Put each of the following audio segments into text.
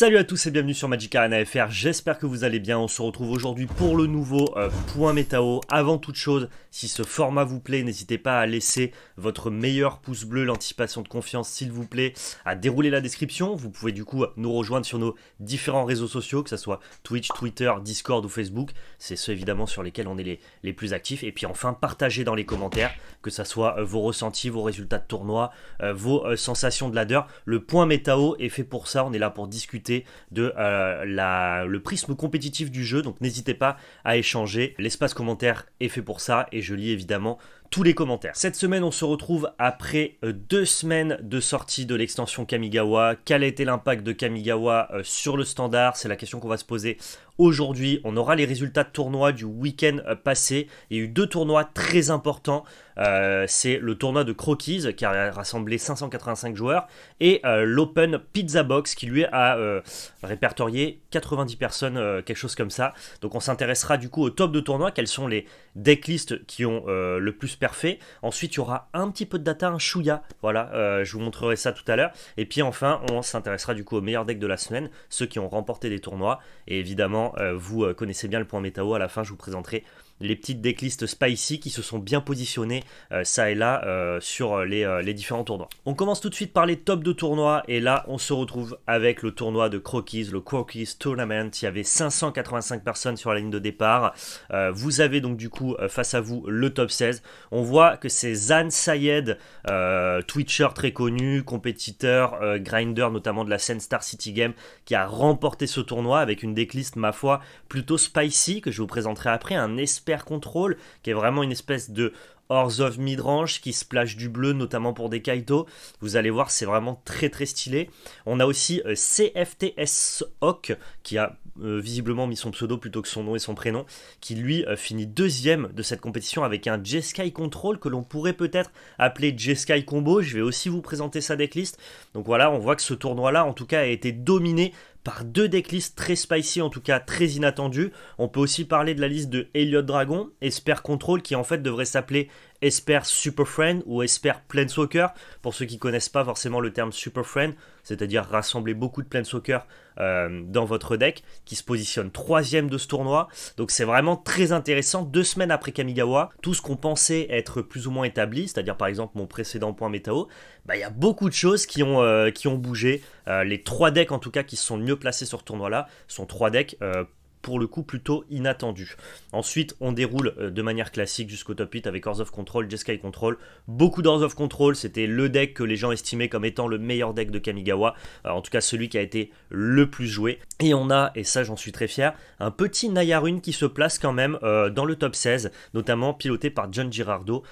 Salut à tous et bienvenue sur Magic Arena FR, j'espère que vous allez bien, on se retrouve aujourd'hui pour le nouveau euh, point métao. Avant toute chose, si ce format vous plaît, n'hésitez pas à laisser votre meilleur pouce bleu, l'anticipation de confiance s'il vous plaît, à dérouler la description. Vous pouvez du coup nous rejoindre sur nos différents réseaux sociaux, que ce soit Twitch, Twitter, Discord ou Facebook, c'est ceux évidemment sur lesquels on est les, plus actifs. Et puis enfin, partagez dans les commentaires, que ce soit euh, vos ressentis, vos résultats de tournoi, euh, vos sensations de ladder. Le point métao est fait pour ça, on est là pour discuter de euh, la, le prisme compétitif du jeu. Donc n'hésitez pas à échanger. L'espace commentaire est fait pour ça et je lis évidemment tous les commentaires. Cette semaine, on se retrouve après euh, deux semaines de sortie de l'extension Kamigawa. Quel a été l'impact de Kamigawa euh, sur le standard C'est la question qu'on va se poser aujourd'hui. On aura les résultats de tournois du week-end euh, passé. Il y a eu deux tournois très importants. c'est le tournoi de Croquis qui a rassemblé 585 joueurs et l'Open Pizza Box qui lui a répertorié 90 personnes, quelque chose comme ça. Donc on s'intéressera du coup au top de tournoi. Quelles sont les decklists qui ont le plus parfait. Ensuite, il y aura un petit peu de data, un chouya. Voilà, euh, je vous montrerai ça tout à l'heure. Et puis enfin, on s'intéressera du coup aux meilleurs decks de la semaine, ceux qui ont remporté des tournois. Et évidemment, euh, vous euh, connaissez bien le point métao. À la fin, je vous présenterai les petites decklists spicy qui se sont bien positionnées euh, ça et là euh, sur euh, les, différents tournois. On commence tout de suite par les tops de tournois et là on se retrouve avec le tournoi de Croquis, le Croquis Tournament. Il y avait 585 personnes sur la ligne de départ. vous avez donc du coup face à vous le top 16. On voit que c'est Zan Sayed, Twitcher très connu, compétiteur, grinder notamment de la scène Star City Game, qui a remporté ce tournoi avec une decklist ma foi plutôt spicy que je vous présenterai après, un espèce Control, qui est vraiment une espèce de Horse of Midrange qui splash du bleu, notamment pour des Kaito. Vous allez voir, c'est vraiment très très stylé. On a aussi euh, CFTS Hawk, qui a euh, visiblement mis son pseudo plutôt que son nom et son prénom, qui lui euh, finit deuxième de cette compétition avec un J-Sky Control que l'on pourrait peut-être appeler J-Sky Combo. Je vais aussi vous présenter sa decklist. Donc voilà, on voit que ce tournoi-là, en tout cas, a été dominé par deux decklists très spicy, en tout cas très inattendues. On peut aussi parler de la liste de Elliot Dragon et Spare Control qui en fait devrait s'appeler Esper Friend ou Esper Planeswalker. Pour ceux qui connaissent pas forcément le terme Super Friend, c'est-à-dire rassembler beaucoup de Planeswalkers euh, dans votre deck, qui se positionne troisième de ce tournoi. Donc c'est vraiment très intéressant. Deux semaines après Kamigawa, tout ce qu'on pensait être plus ou moins établi, c'est-à-dire par exemple mon précédent point Metao, bah, il y a beaucoup de choses qui ont, euh, qui ont bougé. Euh, les trois decks en tout cas qui sont mieux placés sur ce tournoi-là sont trois decks pour le coup plutôt inattendu. Ensuite, on déroule euh, de manière classique jusqu'au top 8 avec ors of Control, Jeskai Control. Beaucoup d'ors of Control, c'était le deck que les gens estimaient comme étant le meilleur deck de Kamigawa, euh, en tout cas celui qui a été le plus joué. Et on a, et ça j'en suis très fier, un petit Nayarun qui se place quand même euh, dans le top 16, notamment piloté par John Girardo,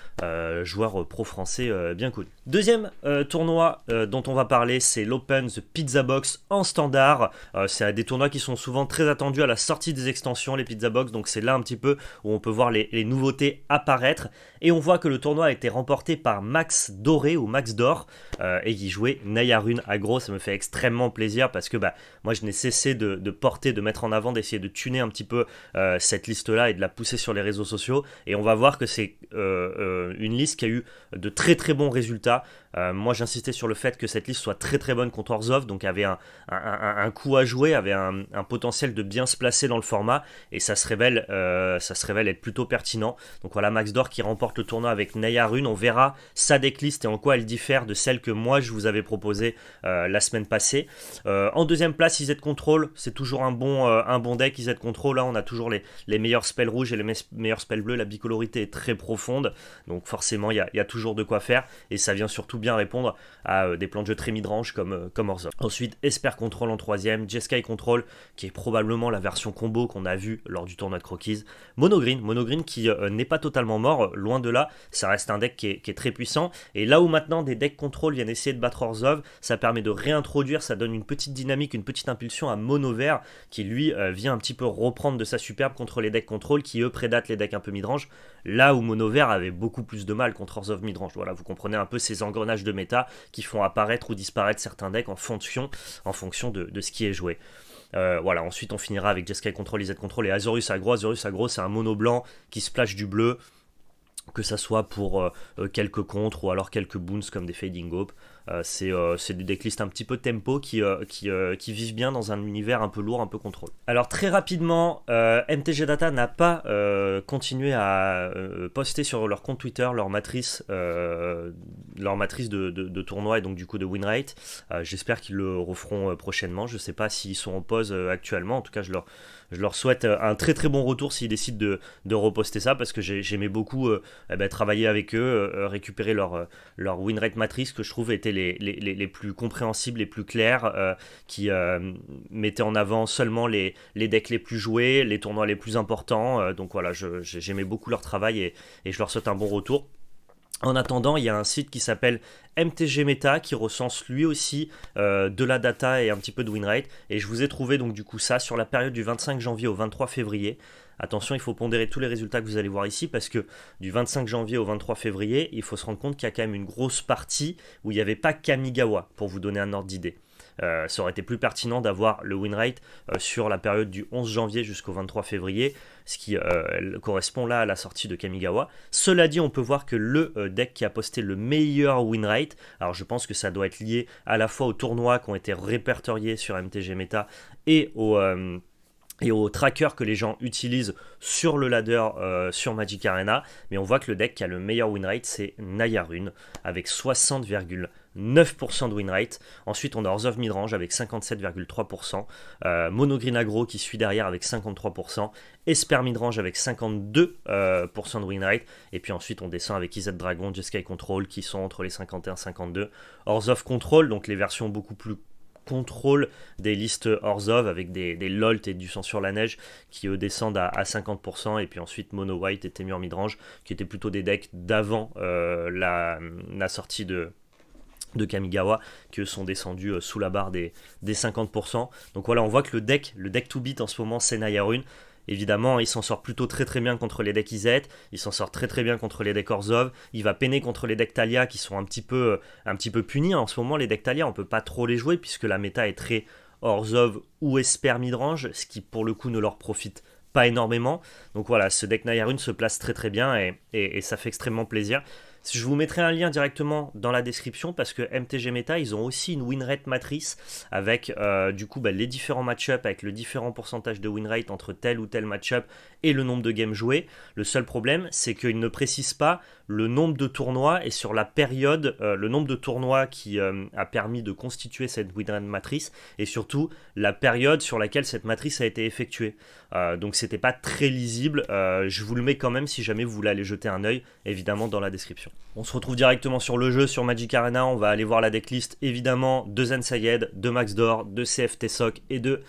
joueur pro français bien connu. Cool. Deuxième tournoi dont on va parler, c'est l'Open The Pizza Box en standard. c'est des tournois qui sont souvent très attendus à la sortie des extensions, les pizza box, donc c'est là un petit peu où on peut voir les, nouveautés apparaître. Et on voit que le tournoi a été remporté par Max Doré ou Max Dor euh, et qui jouait Nayarun Agro. Ça me fait extrêmement plaisir parce que bah, moi je n'ai cessé de, porter, de mettre en avant, d'essayer de tuner un petit peu euh, cette liste-là et de la pousser sur les réseaux sociaux. Et on va voir que c'est euh, une liste qui a eu de très très bons résultats. Euh, moi, j'insistais sur le fait que cette liste soit très très bonne contre Orzov, donc avait un, un, coup à jouer, avait un, potentiel de bien se placer dans le format, et ça se révèle, euh, ça se révèle être plutôt pertinent. Donc voilà, Max Dor qui remporte le tournoi avec Naya Rune. On verra sa decklist et en quoi elle diffère de celle que moi je vous avais proposée euh, la semaine passée. en deuxième place, Izet Control, c'est toujours un bon, un bon deck IZ Control. Là, hein. on a toujours les, meilleurs spells rouges et les meilleurs spells bleus. La bicolorité est très profonde, donc forcément, il y, y a toujours de quoi faire, et ça vient surtout bien répondre à euh, des plans de jeu très midrange comme, euh, comme Orzhov. Ensuite, Esper Control en troisième, Jeskai Control, qui est probablement la version combo qu'on a vu lors du tournoi de Croquis. Monogreen, Monogreen qui euh, n'est pas totalement mort, loin de là, ça reste un deck qui est, très puissant. Et là où maintenant des decks contrôle viennent essayer de battre Orzhov, ça permet de réintroduire, ça donne une petite dynamique, une petite impulsion à Mono Vert, qui lui vient un petit peu reprendre de sa superbe contre les decks contrôle, qui eux prédatent les decks un peu midrange, là où Mono Vert avait beaucoup plus de mal contre Orzhov midrange. Voilà, vous comprenez un peu ces, de méta qui font apparaître ou disparaître certains decks en fonction, en fonction de, ce qui est joué. Euh, voilà, ensuite on finira avec Jeskai Control, Z Control et Azorus Agro. Azorus Agro, c'est un mono blanc qui splash du bleu que ça soit pour euh, euh, quelques contres ou alors quelques boons comme des Fading Hope. Euh, c'est des decklists un petit peu tempo qui, qui, vivent bien dans un univers un peu lourd, un peu contrôle. Alors très rapidement, MTG Data n'a pas continué à poster sur leur compte Twitter leur matrice, leur matrice de, de, tournoi et donc du coup de win rate. J'espère qu'ils le referont prochainement. Je ne sais pas s'ils sont en pause actuellement. En tout cas, je leur, je leur souhaite euh, un très très bon retour s'ils décident de, de reposter ça parce que j'aimais beaucoup euh, eh ben, travailler avec eux, euh, récupérer leur, leur win rate matrice que je trouve étaient les, les, plus compréhensibles, les plus claires, qui mettaient en avant seulement les, decks les plus joués, les tournois les plus importants. donc voilà, j'aimais beaucoup leur travail et, et je leur souhaite un bon retour. En attendant, il y a un site qui s'appelle MTG Meta qui recense lui aussi euh, de la data et un petit peu de winrate. Et je vous ai trouvé donc du coup ça sur la période du 25 janvier au 23 février. Attention, il faut pondérer tous les résultats que vous allez voir ici parce que du 25 janvier au 23 février, il faut se rendre compte qu'il y a quand même une grosse partie où il n'y avait pas Kamigawa pour vous donner un ordre d'idée. Euh, ça aurait été plus pertinent d'avoir le win rate euh, sur la période du 11 janvier jusqu'au 23 février, ce qui euh, correspond là à la sortie de Kamigawa. Cela dit, on peut voir que le deck qui a posté le meilleur win rate, alors je pense que ça doit être lié à la fois aux tournois qui ont été répertoriés sur MTG Meta et aux trackers que les gens utilisent sur le ladder sur Magic Arena. Mais on voit que le deck qui a le meilleur win rate, c'est Nayarune, avec 60,1. 9% de win Ensuite, on a of Midrange avec 57,3%, Mono Green Agro qui suit derrière avec 53%, Esper Midrange avec 52% euh, de win Et puis ensuite, on descend avec Izet Dragon, Jeskai Control qui sont entre les 51 et 52. of Control, donc les versions beaucoup plus contrôle des listes of, avec des, des LOLT et du sang sur la neige qui eux descendent à, 50% et puis ensuite Mono White et Temur Midrange qui étaient plutôt des decks d'avant euh, la, sortie de, de Kamigawa que sont descendus euh, sous la barre des, des 50%. Donc voilà, on voit que le deck, le deck to beat en ce moment, c'est Nayarun. Évidemment, il s'en sort plutôt très très bien contre les decks Izet, il s'en sort très très bien contre les decks Orzhov, il va peiner contre les decks Talia qui sont un petit peu, euh, un petit peu punis. Hein. En ce moment, les decks Talia, on peut pas trop les jouer puisque la méta est très Orzov ou Esper midrange, ce qui pour le coup ne leur profite pas énormément. Donc voilà, ce deck Nayarun se place très très bien et ça fait extrêmement plaisir. Je vous mettrai un lien directement dans la description parce que MTG Meta, ils ont aussi une winrate matrice avec euh, du coup bah, les différents match ups avec le différent pourcentage de winrate entre tel ou tel match-up et le nombre de games joués. Le seul problème, c'est qu'ils ne précisent pas le nombre de tournois et sur la période, euh, le nombre de tournois qui euh, a permis de constituer cette winrate matrice et surtout la période sur laquelle cette matrice a été effectuée. donc c'était pas très lisible. je vous le mets quand même si jamais vous voulez aller jeter un œil, évidemment dans la description. On se retrouve directement sur le jeu, sur Magic Arena. On va aller voir la decklist, évidemment, de Zen Sayed, de Max Dor, de CFT Soc et de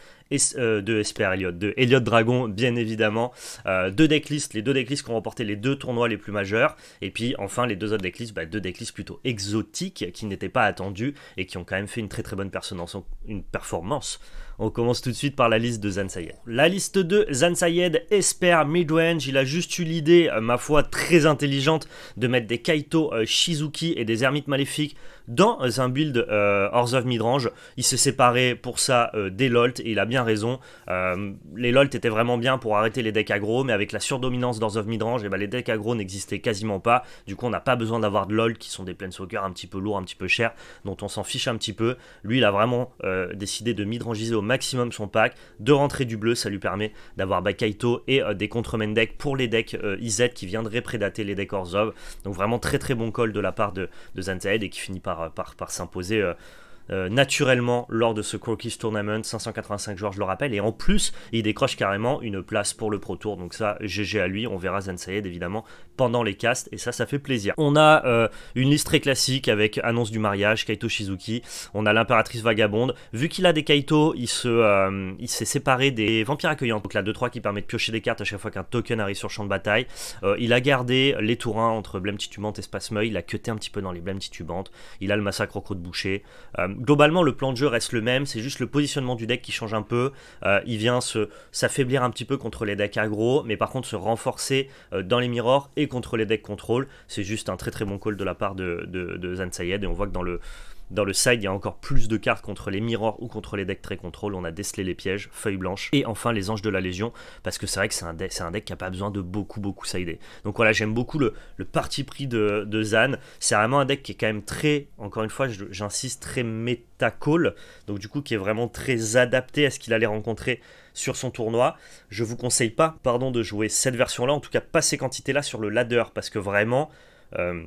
euh, de Esper Elliot, de Elliot Dragon, bien évidemment. Euh, deux decklists, les deux decklists qui ont remporté les deux tournois les plus majeurs. Et puis enfin, les deux autres decklists, bah, deux decklists plutôt exotiques qui n'étaient pas attendues et qui ont quand même fait une très très bonne performance. On commence tout de suite par la liste de Zansayed. La liste de Zansayed, Esper midrange. Il a juste eu l'idée, euh, ma foi, très intelligente de mettre des Kaito Shizuki et des Ermites Maléfiques dans un build euh, hors of Midrange. Il s'est séparé pour ça euh, des Lolt et il a bien raison. Euh, les Lolt étaient vraiment bien pour arrêter les decks aggro, mais avec la surdominance hors of Midrange, et eh ben, les decks aggro n'existaient quasiment pas. Du coup, on n'a pas besoin d'avoir de Lolt qui sont des Planeswalkers un petit peu lourds, un petit peu chers, dont on s'en fiche un petit peu. Lui, il a vraiment décidé de midrangiser au maximum son pack, de rentrer du bleu. Ça lui permet d'avoir Bakaito et des contre-main decks pour les decks IZ qui viendraient prédater les decks hors of. Donc, vraiment très très bon call de la part de, de et qui finit par par, par s'imposer euh, euh, naturellement lors de ce Croquis Tournament. 585 joueurs, je le rappelle. Et en plus, il décroche carrément une place pour le Pro Tour. Donc ça, GG à lui. On verra Sayed évidemment pendant les casts. Et ça, ça fait plaisir. On a euh, une liste très classique avec annonce du mariage, Kaito Shizuki. On a l'impératrice vagabonde. Vu qu'il a des Kaito, il se, euh, s'est séparé des vampires accueillants. Donc la 2-3 qui permet de piocher des cartes à chaque fois qu'un token arrive sur le champ de bataille. il a gardé les tourins entre Blême Titubante et Spasmeuil. Il a cuté un petit peu dans les Blêmes Titubantes. Il a le massacre au croc de boucher globalement, le plan de jeu reste le même, c'est juste le positionnement du deck qui change un peu. Euh, il vient se, s'affaiblir un petit peu contre les decks aggro, mais par contre se renforcer euh, dans les mirrors et contre les decks contrôle. C'est juste un très très bon call de la part de, de Zan Sayed et on voit que dans le dans le side, il y a encore plus de cartes contre les miroirs ou contre les decks très contrôle. On a décelé les pièges, feuilles blanches et enfin les anges de la Légion parce que c'est vrai que c'est un, un, deck qui n'a pas besoin de beaucoup, beaucoup sider. Donc voilà, j'aime beaucoup le, parti pris de, de Zan. C'est vraiment un deck qui est quand même très, encore une fois, j'insiste, très métacole. Donc du coup, qui est vraiment très adapté à ce qu'il allait rencontrer sur son tournoi. Je vous conseille pas, pardon, de jouer cette version-là, en tout cas pas ces quantités-là sur le ladder, parce que vraiment, euh,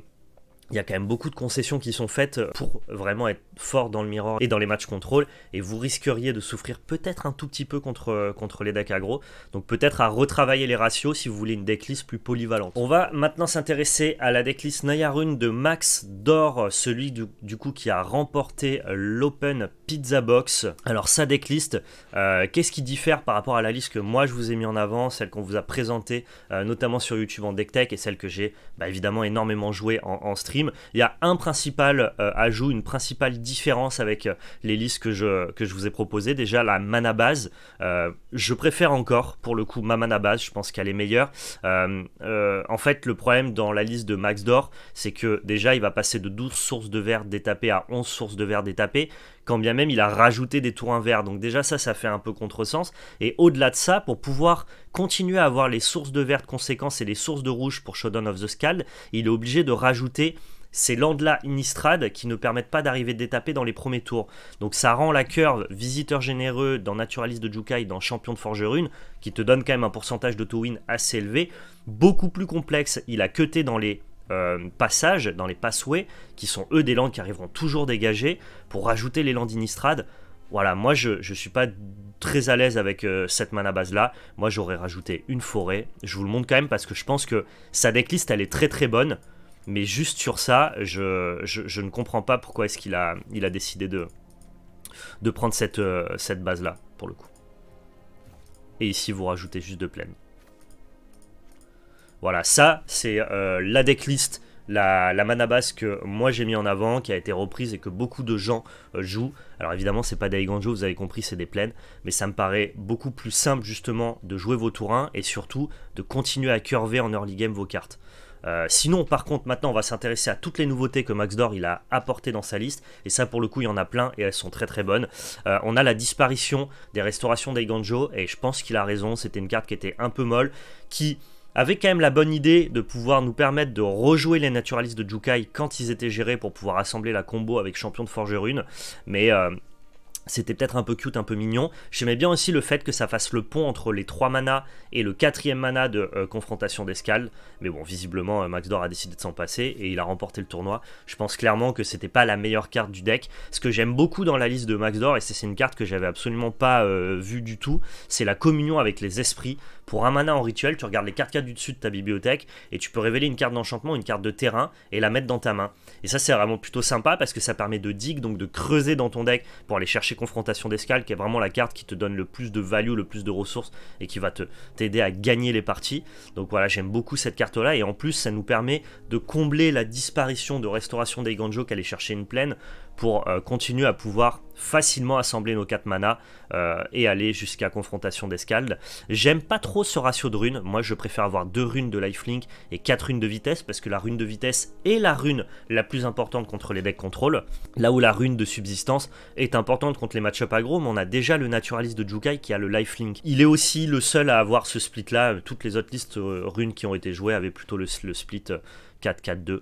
il y a quand même beaucoup de concessions qui sont faites euh, pour vraiment être fort dans le mirror et dans les matchs contrôle, et vous risqueriez de souffrir peut-être un tout petit peu contre, euh, contre les decks aggro donc peut-être à retravailler les ratios si vous voulez une decklist plus polyvalente. On va maintenant s'intéresser à la decklist Nayarun de Max Dor, euh, celui du, coup qui a remporté l'Open Pizza Box. Alors sa decklist, qu'est-ce qui diffère par rapport à la liste que moi je vous ai mis en avant, celle qu'on vous a présentée notamment sur YouTube en deck tech et celle que j'ai bah, évidemment énormément jouée en stream il y a un principal euh, ajout, une principale différence avec euh, les listes que je, que je vous ai proposées. Déjà, la mana base, euh, je préfère encore, pour le coup, ma mana base, je pense qu'elle est meilleure. en fait, le problème dans la liste de Max Dor, c'est que déjà, il va passer de 12 sources de verre détapées à 11 sources de verre détapées, quand bien même il a rajouté des tours verts, Donc déjà, ça, ça fait un peu contre-sens. Et au-delà de ça, pour pouvoir continuer à avoir les sources de verre conséquences et les sources de rouge pour Shodown of the Scald, il est obligé de rajouter ces landes-là qui ne permettent pas d'arriver détaper dans les premiers tours. Donc ça rend la curve visiteur généreux dans Naturaliste de Jukai, dans Champion de Forgerune, qui te donne quand même un pourcentage d'auto-win assez élevé, beaucoup plus complexe. Il a cuté dans les euh, passages, dans les passways, qui sont eux des landes qui arriveront toujours dégagées, pour rajouter les landes Voilà, moi je ne suis pas très à l'aise avec cette euh, cette mana base là. Moi j'aurais rajouté une forêt. Je vous le montre quand même parce que je pense que sa decklist elle est très très bonne. Mais juste sur ça, je, ne comprends pas pourquoi est-ce qu'il a, il a décidé de, de prendre cette, euh, cette base-là, pour le coup. Et ici, vous rajoutez juste de plaines. Voilà, ça, c'est euh, la decklist, la, la mana base que moi j'ai mis en avant, qui a été reprise et que beaucoup de gens euh, jouent. Alors évidemment, c'est pas des Daiganjo, vous avez compris, c'est des plaines, mais ça me paraît beaucoup plus simple justement de jouer vos tours 1 et surtout de continuer à curver en early game vos cartes. Euh, sinon, par contre, maintenant, on va s'intéresser à toutes les nouveautés que Max il a apportées dans sa liste. Et ça, pour le coup, il y en a plein et elles sont très très bonnes. Euh, on a la disparition des restaurations des Ganjo et je pense qu'il a raison. C'était une carte qui était un peu molle, qui avait quand même la bonne idée de pouvoir nous permettre de rejouer les naturalistes de Jukai quand ils étaient gérés pour pouvoir assembler la combo avec champion de Forgerune. Mais euh, c'était peut-être un peu cute, un peu mignon. J'aimais bien aussi le fait que ça fasse le pont entre les 3 manas et le 4 quatrième mana de euh, confrontation d'escale. Mais bon, visiblement, euh, Max Dor a décidé de s'en passer et il a remporté le tournoi. Je pense clairement que c'était pas la meilleure carte du deck. Ce que j'aime beaucoup dans la liste de Max Dor, et c'est une carte que j'avais absolument pas euh, vue du tout, c'est la communion avec les esprits. Pour un mana en rituel, tu regardes les cartes 4 du dessus de ta bibliothèque et tu peux révéler une carte d'enchantement, une carte de terrain et la mettre dans ta main. Et ça, c'est vraiment plutôt sympa parce que ça permet de dig, donc de creuser dans ton deck pour aller chercher Confrontation d'Escale, qui est vraiment la carte qui te donne le plus de value, le plus de ressources et qui va t'aider à gagner les parties. Donc voilà, j'aime beaucoup cette carte-là et en plus, ça nous permet de combler la disparition de Restauration des Ganjo qu'aller chercher une plaine pour euh, continuer à pouvoir facilement assembler nos 4 manas euh, et aller jusqu'à confrontation d'escalde. J'aime pas trop ce ratio de runes, moi je préfère avoir 2 runes de lifelink et 4 runes de vitesse parce que la rune de vitesse est la rune la plus importante contre les decks contrôle, là où la rune de subsistance est importante contre les match-up aggro, mais on a déjà le naturaliste de Jukai qui a le lifelink. Il est aussi le seul à avoir ce split là, toutes les autres listes euh, runes qui ont été jouées avaient plutôt le, split.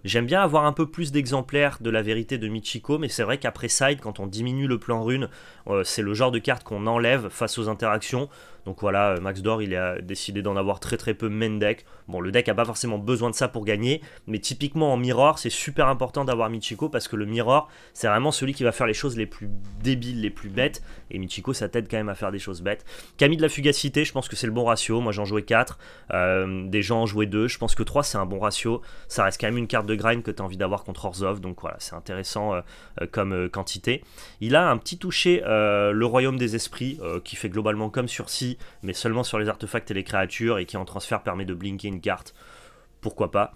J'aime bien avoir un peu plus d'exemplaires de la vérité de Michiko, mais c'est vrai qu'après side, quand on diminue le plan rune, euh, c'est le genre de carte qu'on enlève face aux interactions. Donc voilà, euh, Max Dor, il a décidé d'en avoir très très peu main deck. Bon, le deck n'a pas forcément besoin de ça pour gagner, mais typiquement en mirror, c'est super important d'avoir Michiko parce que le mirror, c'est vraiment celui qui va faire les choses les plus débiles, les plus bêtes. Et Michiko, ça t'aide quand même à faire des choses bêtes. Camille de la fugacité, je pense que c'est le bon ratio. Moi, j'en jouais 4. Euh, des gens en jouaient 2. Je pense que 3, c'est un bon ratio. Ça reste quand même une carte de grind que tu as envie d'avoir contre Orzov. Donc voilà, c'est intéressant euh, comme quantité. Il a un petit toucher, le royaume des esprits, qui fait globalement comme sur 6 mais seulement sur les artefacts et les créatures, et qui en transfert permet de blinker une carte. Pourquoi pas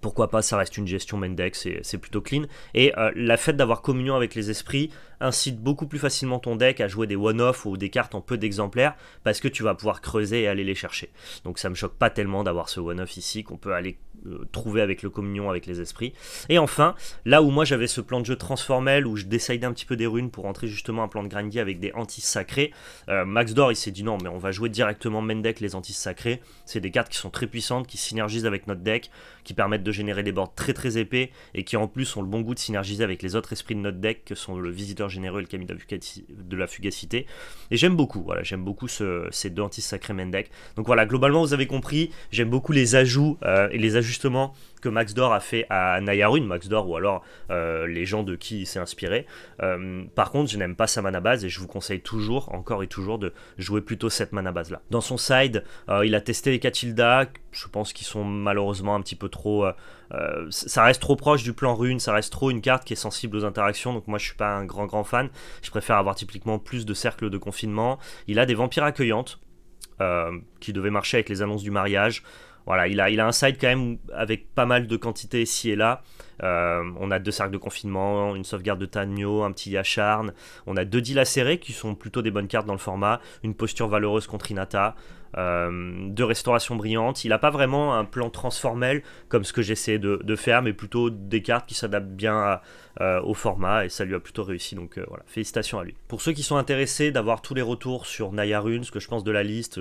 pourquoi pas, ça reste une gestion main deck, c'est plutôt clean. Et euh, la fait d'avoir communion avec les esprits incite beaucoup plus facilement ton deck à jouer des one-off ou des cartes en peu d'exemplaires parce que tu vas pouvoir creuser et aller les chercher. Donc ça me choque pas tellement d'avoir ce one-off ici qu'on peut aller euh, trouver avec le communion, avec les esprits. Et enfin, là où moi j'avais ce plan de jeu transformel où je décidais un petit peu des runes pour entrer justement un plan de grindy avec des antis sacrés, euh, Max Dor il s'est dit non, mais on va jouer directement main deck les antis sacrés. C'est des cartes qui sont très puissantes, qui synergisent avec notre deck, qui permettent de générer des bords très très épais et qui en plus ont le bon goût de synergiser avec les autres esprits de notre deck que sont le visiteur généreux et le Camille de la fugacité. Et j'aime beaucoup, voilà, j'aime beaucoup ces deux antis sacrés main Donc voilà, globalement vous avez compris, j'aime beaucoup les ajouts euh, et les ajouts Justement, que Max Dor a fait à Nayarune, Max Dor ou alors euh, les gens de qui il s'est inspiré. Euh, par contre, je n'aime pas sa mana base et je vous conseille toujours, encore et toujours, de jouer plutôt cette mana base là. Dans son side, euh, il a testé les Katilda, je pense qu'ils sont malheureusement un petit peu trop. ça reste trop proche du plan rune, ça reste trop une carte qui est sensible aux interactions, donc moi je suis pas un grand grand fan. Je préfère avoir typiquement plus de cercles de confinement. Il a des vampires accueillantes. qui devaient marcher avec les annonces du mariage voilà, il a, il a un side quand même avec pas mal de quantité ici et là. Euh, on a deux cercles de confinement, une sauvegarde de Tanio, un petit Yacharn. On a deux dilacérés qui sont plutôt des bonnes cartes dans le format. Une posture valeureuse contre Inata. Euh, deux restaurations brillantes. Il n'a pas vraiment un plan transformel comme ce que j'essaie de, faire, mais plutôt des cartes qui s'adaptent bien euh, au format et ça lui a plutôt réussi. Donc voilà, félicitations à lui. Pour ceux qui sont intéressés d'avoir tous les retours sur Naya ce que je pense de la liste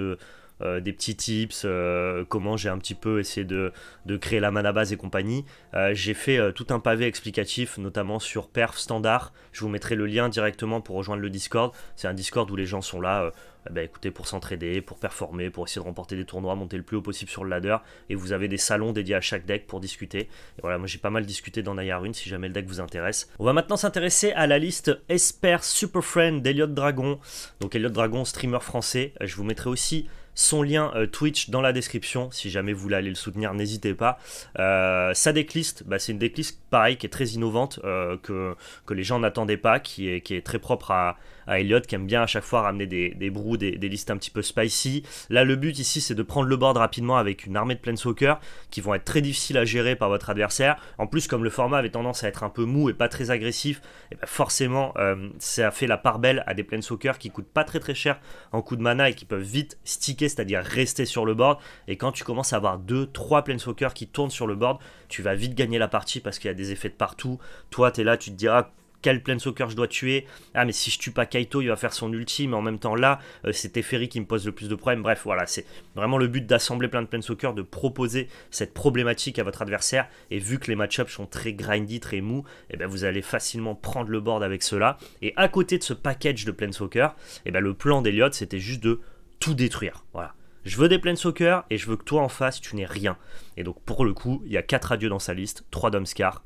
euh, des petits tips, euh, comment j'ai un petit peu essayé de, de créer la mana base et compagnie. Euh, j'ai fait tout un pavé explicatif, notamment sur perf standard. Je vous mettrai le lien directement pour rejoindre le Discord. C'est un Discord où les gens sont là. Eh ben, écoutez, pour s'entraider, pour performer, pour essayer de remporter des tournois, monter le plus haut possible sur le ladder. Et vous avez des salons dédiés à chaque deck pour discuter. voilà, moi j'ai pas mal discuté dans Nayarune si jamais le deck vous intéresse. On va maintenant s'intéresser à la liste Esper Super Friend d'Eliot Dragon. Donc Eliot Dragon, streamer français. Je vous mettrai aussi son lien euh, Twitch dans la description. Si jamais vous voulez aller le soutenir, n'hésitez pas. Euh, sa decklist, bah, c'est une decklist pareil qui est très innovante, euh, que, que les gens n'attendaient pas, qui est, qui est très propre à, à Elliott qui aime bien à chaque fois ramener des, des des, listes un petit peu spicy. Là, le but ici, c'est de prendre le board rapidement avec une armée de planeswalkers qui vont être très difficiles à gérer par votre adversaire. En plus, comme le format avait tendance à être un peu mou et pas très agressif, eh ben, forcément, ça euh, ça fait la part belle à des planeswalkers qui coûtent pas très très cher en coup de mana et qui peuvent vite sticker, c'est-à-dire rester sur le board. Et quand tu commences à avoir 2, 3 planeswalkers qui tournent sur le board, tu vas vite gagner la partie parce qu'il y a des effets de partout. Toi, tu es là, tu te diras ah, quel planeswalker je dois tuer. Ah, mais si je tue pas Kaito, il va faire son ultime. en même temps là, c'était euh, c'est Teferi qui me pose le plus de problèmes. Bref, voilà, c'est vraiment le but d'assembler plein de soccer, de proposer cette problématique à votre adversaire. Et vu que les match-ups sont très grindy, très mous, et eh ben vous allez facilement prendre le board avec cela. Et à côté de ce package de planeswalkers, et eh bien le plan d'Eliott, c'était juste de tout détruire. Voilà. Je veux des planeswalkers et je veux que toi en face, tu n'aies rien. Et donc pour le coup, il y a 4 adieux dans sa liste, 3 Domscar,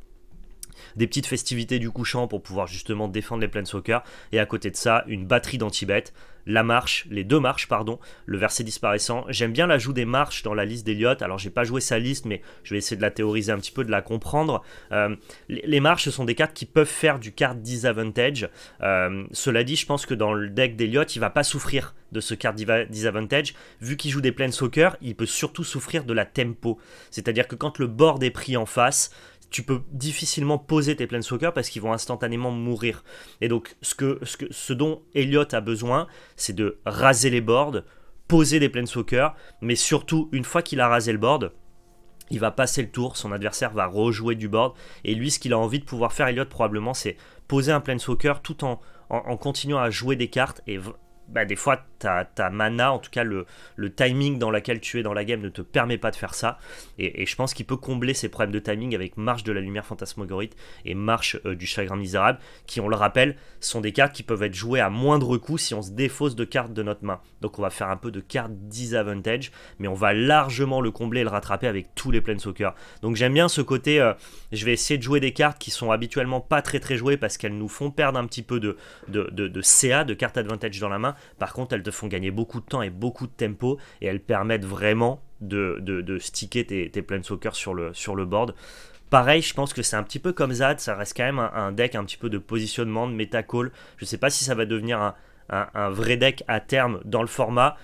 des petites festivités du couchant pour pouvoir justement défendre les plaines soccer, et à côté de ça, une batterie danti la marche, les deux marches, pardon, le verset disparaissant. J'aime bien l'ajout des marches dans la liste d'Eliott, alors j'ai pas joué sa liste, mais je vais essayer de la théoriser un petit peu, de la comprendre. Euh, les marches, ce sont des cartes qui peuvent faire du card disadvantage. Euh, cela dit, je pense que dans le deck d'Eliott, il va pas souffrir de ce card disadvantage. Vu qu'il joue des plains soccer, il peut surtout souffrir de la tempo. C'est-à-dire que quand le board est pris en face, tu peux difficilement poser tes planeswalkers parce qu'ils vont instantanément mourir. Et donc, ce, que, ce, que, ce dont Elliot a besoin, c'est de raser les boards, poser des planeswalkers, mais surtout, une fois qu'il a rasé le board, il va passer le tour, son adversaire va rejouer du board, et lui, ce qu'il a envie de pouvoir faire, Elliot, probablement, c'est poser un planeswalker tout en, en continuant à jouer des cartes et bah, des fois, ta, ta, mana, en tout cas le, le, timing dans lequel tu es dans la game ne te permet pas de faire ça. Et, je pense qu'il peut combler ces problèmes de timing avec Marche de la Lumière fantasmagorite et Marche euh, du Chagrin Misérable, qui, on le rappelle, sont des cartes qui peuvent être jouées à moindre coût si on se défausse de cartes de notre main. Donc on va faire un peu de cartes disadvantage, mais on va largement le combler et le rattraper avec tous les Planeswalkers. Donc j'aime bien ce côté, euh, je vais essayer de jouer des cartes qui sont habituellement pas très très jouées parce qu'elles nous font perdre un petit peu de, de, CA, de cartes advantage dans la main par contre, elles te font gagner beaucoup de temps et beaucoup de tempo, et elles permettent vraiment de, de, de sticker tes, tes Planeswalkers sur le, sur le board. Pareil, je pense que c'est un petit peu comme Zad, ça reste quand même un, deck un petit peu de positionnement, de meta Je Je sais pas si ça va devenir un vrai deck à terme dans le format.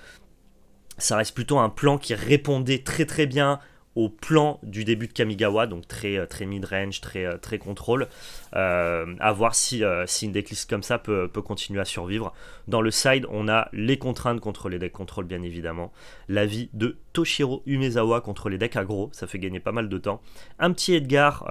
Ça reste plutôt un plan qui répondait très très bien au plan du début de Kamigawa, donc très, euh, très mid-range, très, euh, très contrôle, euh, à voir si, si une decklist comme ça peut, continuer à survivre. Dans le side, on a les contraintes contre les decks contrôle, bien évidemment, La vie de Toshiro Umezawa contre les decks aggro, ça fait gagner pas mal de temps, un petit Edgar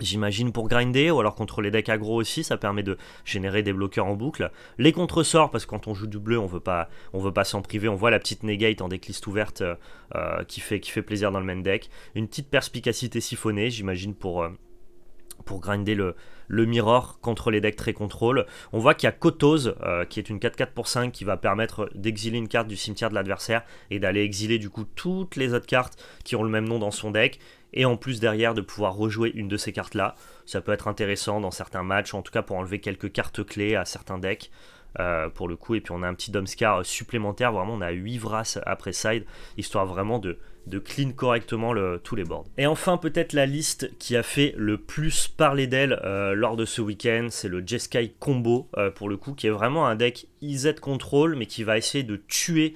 J'imagine pour grinder, ou alors contre les decks aggro aussi, ça permet de générer des bloqueurs en boucle. Les contre-sorts, parce que quand on joue du bleu, e, on veut pas, on veut pas s'en priver. On voit la petite negate en decklist ouverte euh, euh, qui, fait, qui fait plaisir dans le main deck. Une petite perspicacité siphonnée, j'imagine pour, euh, pour grinder le, le mirror contre les decks très contrôle. On voit qu'il y a Kotos, qui est une 4-4 pour 5, qui va permettre d'exiler une carte du cimetière de l'adversaire et d'aller exiler du coup toutes les autres cartes qui ont le même nom dans son deck et en plus derrière de pouvoir rejouer une de ces cartes là. Ça peut être intéressant dans certains matchs, en tout cas pour enlever quelques cartes clés à certains decks. Euh, pour le coup, et puis on a un petit Domscar euh, supplémentaire, vraiment on a 8 Vras après side, histoire vraiment de, de clean correctement tous les boards. Et enfin, peut-être la liste qui a fait le plus parler d'elle euh, lors de ce week-end, c'est le Jeskai Combo, pour le coup, qui est vraiment un deck IZ Control, mais qui va essayer de tuer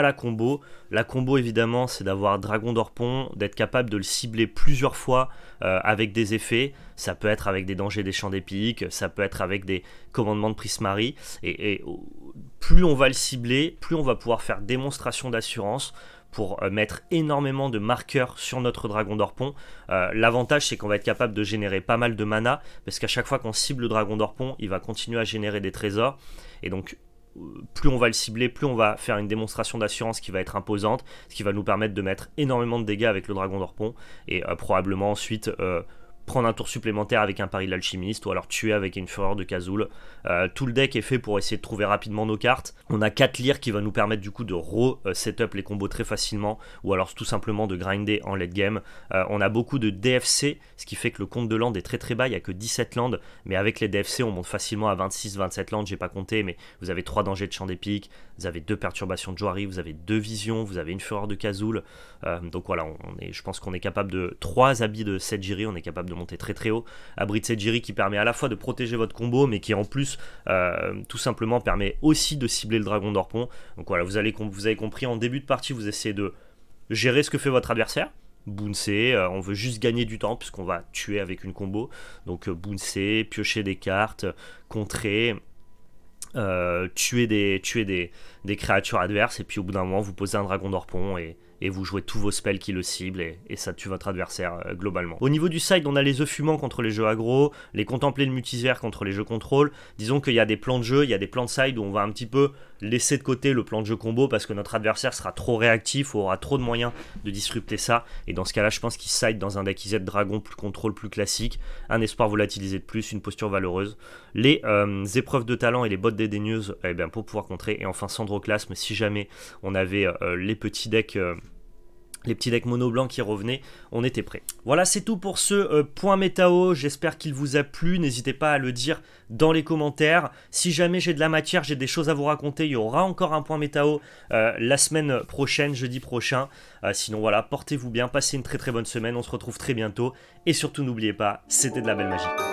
la combo. La combo évidemment c'est d'avoir Dragon Dorpont, d'être capable de le cibler plusieurs fois euh, avec des effets. Ça peut être avec des dangers des champs d'épique, ça peut être avec des commandements de Prismari. Et, plus on va le cibler, plus on va pouvoir faire démonstration d'assurance, pour euh, mettre énormément de marqueurs sur notre dragon Dorpont. Euh, l'avantage c'est qu'on va être capable de générer pas mal de mana, parce qu'à chaque fois qu'on cible le dragon Dorpont, il va continuer à générer des trésors. Et donc euh, plus on va le cibler, plus on va faire une démonstration d'assurance qui va être imposante, ce qui va nous permettre de mettre énormément de dégâts avec le dragon d'Orpon, et euh, probablement ensuite euh, prendre un tour supplémentaire avec un pari de l'alchimiste ou alors tuer avec une fureur de Kazoul. Euh, tout le deck est fait pour essayer de trouver rapidement nos cartes. On a 4 lyres qui va nous permettre du coup de re up les combos très facilement ou alors tout simplement de grinder en late game. Euh, on a beaucoup de DFC, ce qui fait que le compte de land est très très bas, il n'y a que 17 landes, mais avec les DFC on monte facilement à 26-27 landes, j'ai pas compté, mais vous avez 3 dangers de champ d'épique, vous avez 2 perturbations de joie, vous avez 2 visions, vous avez une fureur de Kazoul. Euh, donc voilà, on est, je pense qu'on est capable de 3 habits de 7 Jiri, on est capable de monter très très haut. Abri Sejiri qui permet à la fois de protéger votre combo, mais qui en plus, euh, tout simplement, permet aussi de cibler le dragon d'Orpon. Donc voilà, vous, allez, vous avez compris, en début de partie, vous essayez de gérer ce que fait votre adversaire. Bounce, euh, on veut juste gagner du temps puisqu'on va tuer avec une combo. Donc euh, piocher des cartes, contrer, euh, tuer, des, tuer des, des créatures adverses et puis au bout d'un moment vous posez un dragon d'orpon et, et vous jouez tous vos spells qui le ciblent et, ça tue votre adversaire euh, globalement. Au niveau du side, on a les œufs fumants contre les jeux aggro, les contempler le multivers contre les jeux contrôle. Disons qu'il y a des plans de jeu, il y a des plans de side où on va un petit peu laisser de côté le plan de jeu combo parce que notre adversaire sera trop réactif ou aura trop de moyens de disrupter ça. Et dans ce cas-là, je pense qu'il side dans un deck IZ dragon plus contrôle, plus classique, un espoir volatilisé de plus, une posture valeureuse. Les euh, épreuves de talent et les bottes dédaigneuses eh ben, pour pouvoir contrer. Et enfin, mais si jamais on avait euh, les petits decks. Euh, les petits decks mono blancs qui revenaient, on était prêts. Voilà, c'est tout pour ce euh, point métao. J'espère qu'il vous a plu. N'hésitez pas à le dire dans les commentaires. Si jamais j'ai de la matière, j'ai des choses à vous raconter, il y aura encore un point métao euh, la semaine prochaine, jeudi prochain. Euh, sinon, voilà, portez-vous bien, passez une très très bonne semaine. On se retrouve très bientôt. Et surtout, n'oubliez pas, c'était de la belle magie.